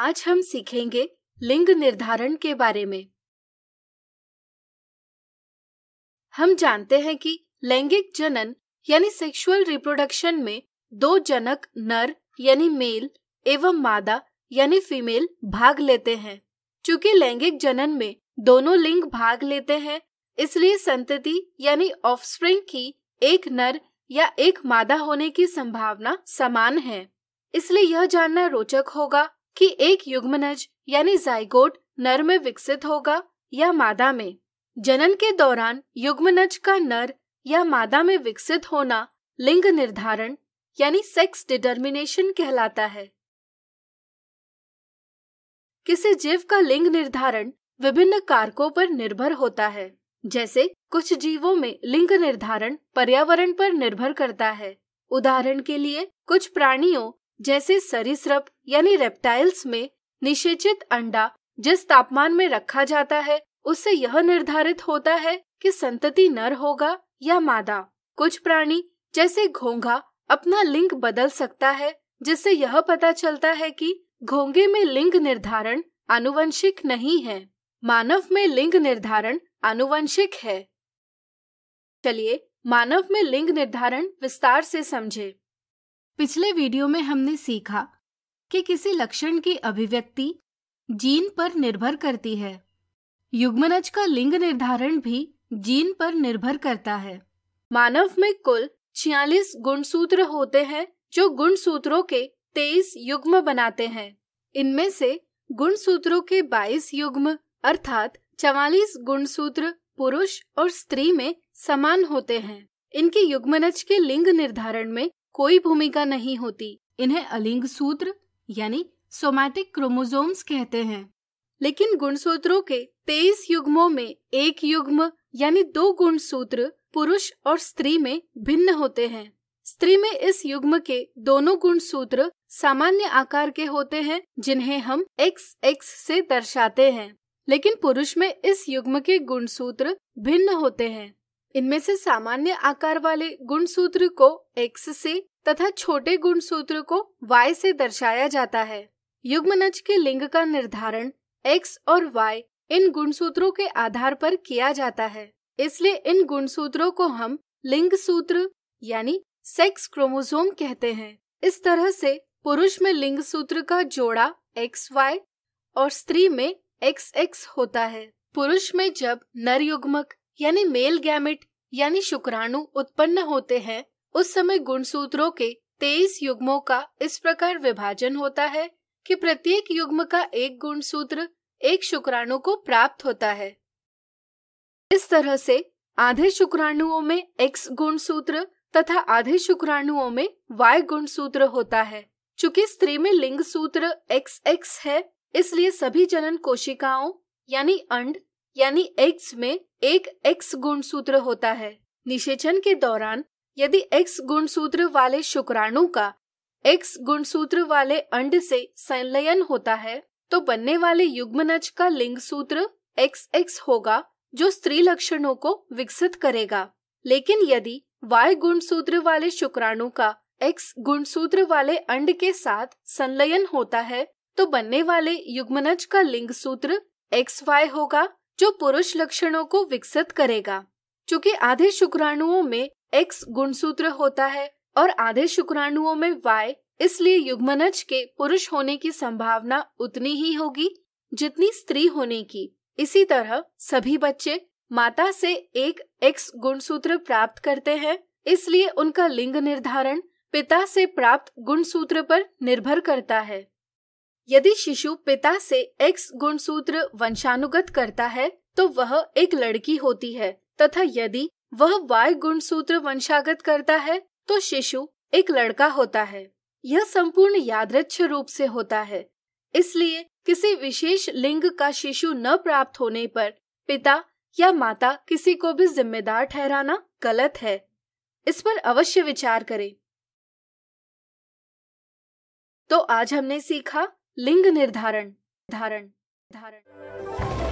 आज हम सीखेंगे लिंग निर्धारण के बारे में हम जानते हैं कि लैंगिक जनन यानी सेक्सुअल रिप्रोडक्शन में दो जनक नर यानी मेल एवं मादा यानी फीमेल भाग लेते हैं चूंकि लैंगिक जनन में दोनों लिंग भाग लेते हैं इसलिए संतति यानी ऑफस्प्रिंग की एक नर या एक मादा होने की संभावना समान है इसलिए यह जानना रोचक होगा कि एक युग्मनज यानी जायगोट नर में विकसित होगा या मादा में जनन के दौरान युग्मनज का नर या मादा में विकसित होना लिंग निर्धारण यानी सेक्स डिटर्मिनेशन कहलाता है किसी जीव का लिंग निर्धारण विभिन्न कारकों पर निर्भर होता है जैसे कुछ जीवों में लिंग निर्धारण पर्यावरण पर निर्भर करता है उदाहरण के लिए कुछ प्राणियों जैसे सरिसप यानी रेप्टाइल्स में निषेचित अंडा जिस तापमान में रखा जाता है उससे यह निर्धारित होता है कि संतति नर होगा या मादा कुछ प्राणी जैसे घोंघा अपना लिंग बदल सकता है जिससे यह पता चलता है कि घोंगे में लिंग निर्धारण आनुवंशिक नहीं है मानव में लिंग निर्धारण आनुवंशिक है चलिए मानव में लिंग निर्धारण विस्तार से समझे पिछले वीडियो में हमने सीखा कि किसी लक्षण की अभिव्यक्ति जीन पर निर्भर करती है युग्मनज का लिंग निर्धारण भी जीन पर निर्भर करता है मानव में कुल छियालीस गुणसूत्र होते हैं जो गुणसूत्रों के तेईस युग्म बनाते हैं इनमें से गुणसूत्रों के बाईस युग्म अर्थात चवालीस गुणसूत्र पुरुष और स्त्री में समान होते हैं इनके युग्मनज के लिंग निर्धारण में कोई भूमिका नहीं होती इन्हें अलिंग सूत्र यानी सोमैटिक क्रोमोसोम्स कहते हैं लेकिन गुणसूत्रों के तेईस युग्मों में एक युग्म यानी दो गुणसूत्र पुरुष और स्त्री में भिन्न होते हैं स्त्री में इस युग्म के दोनों गुणसूत्र सामान्य आकार के होते हैं जिन्हें हम एक्स एक्स से दर्शाते हैं लेकिन पुरुष में इस युग्म के गुणसूत्र भिन्न होते हैं इनमें से सामान्य आकार वाले गुणसूत्र को एक्स से तथा छोटे गुणसूत्र को वाई से दर्शाया जाता है युग्मनज के लिंग का निर्धारण एक्स और वाई इन गुणसूत्रों के आधार पर किया जाता है इसलिए इन गुणसूत्रों को हम लिंग सूत्र यानी सेक्स क्रोमोसोम कहते हैं इस तरह से पुरुष में लिंग सूत्र का जोड़ा एक्स वाई और स्त्री में एक्स एक्स होता है पुरुष में जब नर युग्मक यानी मेल गैमेट यानी शुक्राणु उत्पन्न होते हैं उस समय गुणसूत्रों के तेईस युग्मों का इस प्रकार विभाजन होता है कि प्रत्येक युग्म का एक गुणसूत्र एक शुक्राणु को प्राप्त होता है इस तरह से आधे शुक्राणुओं में एक्स गुणसूत्र तथा आधे शुक्राणुओं में वाई गुणसूत्र होता है चूंकि स्त्री में लिंग सूत्र एक्स एक्स है इसलिए सभी जनन कोशिकाओं यानी अंड यानी एक्स में एक एक्स गुण सूत्र होता है निषेचन के दौरान यदि एक्स गुण सूत्र वाले शुक्राणु का एक्स गुण सूत्र वाले अंड से संलयन होता है तो बनने वाले युग्मनज का लिंग सूत्र एक्स एक्स होगा जो स्त्री लक्षणों को विकसित करेगा लेकिन यदि वाय गुण सूत्र वाले शुक्राणु का एक्स गुण सूत्र वाले अंड के साथ संलयन होता है तो बनने वाले युग्मनज का लिंग सूत्र एक्स वाई होगा जो पुरुष लक्षणों को विकसित करेगा चूंकि आधे शुक्राणुओं में एक्स गुणसूत्र होता है और आधे शुक्राणुओं में वाई इसलिए युग्मनज के पुरुष होने की संभावना उतनी ही होगी जितनी स्त्री होने की इसी तरह सभी बच्चे माता से एक एक्स गुणसूत्र प्राप्त करते हैं इसलिए उनका लिंग निर्धारण पिता से प्राप्त गुणसूत्र पर निर्भर करता है यदि शिशु पिता से एक्स गुणसूत्र वंशानुगत करता है तो वह एक लड़की होती है तथा यदि वह वाई गुणसूत्र वंशागत करता है तो शिशु एक लड़का होता है यह संपूर्ण यादृच्छ रूप से होता है इसलिए किसी विशेष लिंग का शिशु न प्राप्त होने पर पिता या माता किसी को भी जिम्मेदार ठहराना गलत है इस पर अवश्य विचार करें तो आज हमने सीखा लिंग निर्धारण धारण धारण